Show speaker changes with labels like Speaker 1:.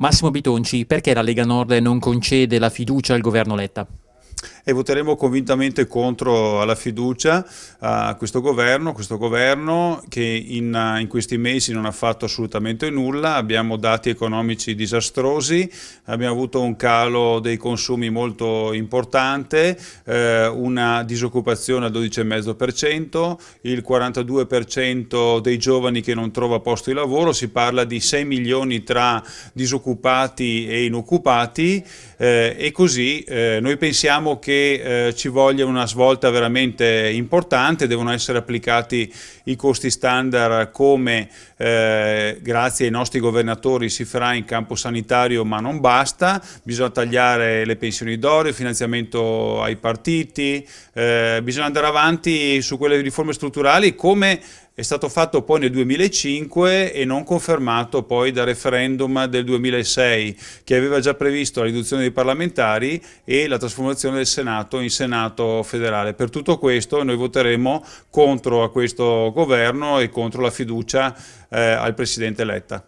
Speaker 1: Massimo Bitonci, perché la Lega Nord non concede la fiducia al governo Letta? e voteremo convintamente contro la fiducia a questo governo, questo governo che in, in, questi mesi non ha fatto assolutamente nulla, abbiamo dati economici disastrosi, abbiamo avuto un calo dei consumi molto importante, eh, una disoccupazione al 12,5%, il 42% dei giovani che non trova posto di lavoro, si parla di 6 milioni tra disoccupati e inoccupati eh, e così eh, noi pensiamo che che eh, ci voglia una svolta veramente importante, devono essere applicati i costi standard come eh, grazie ai nostri governatori si farà in campo sanitario, ma non basta, bisogna tagliare le pensioni d'oro, il finanziamento ai partiti, eh, bisogna andare avanti su quelle riforme strutturali come è stato fatto poi nel 2005 e non confermato poi dal referendum del 2006 che aveva già previsto la riduzione dei parlamentari e la trasformazione del Senato in Senato federale. Per tutto questo noi voteremo contro a questo governo e contro la fiducia eh, al Presidente Letta.